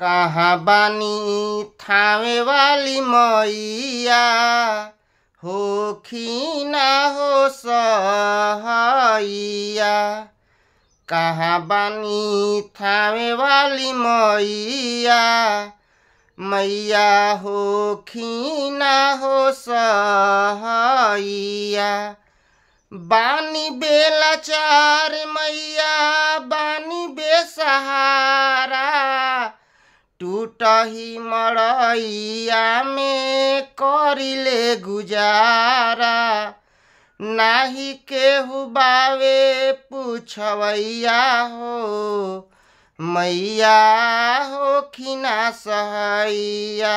कहाँ बानी थावे वाली मैया हो खीना हो सहैया कहाँ बानी थावे वाली मैया मैया हो खीना हो सहैया बानी बेला चार मैया छुटही मड़ैया में करिले गुजारा नाही केहू बावे पूछवैया हो मैया हो खिना सहैया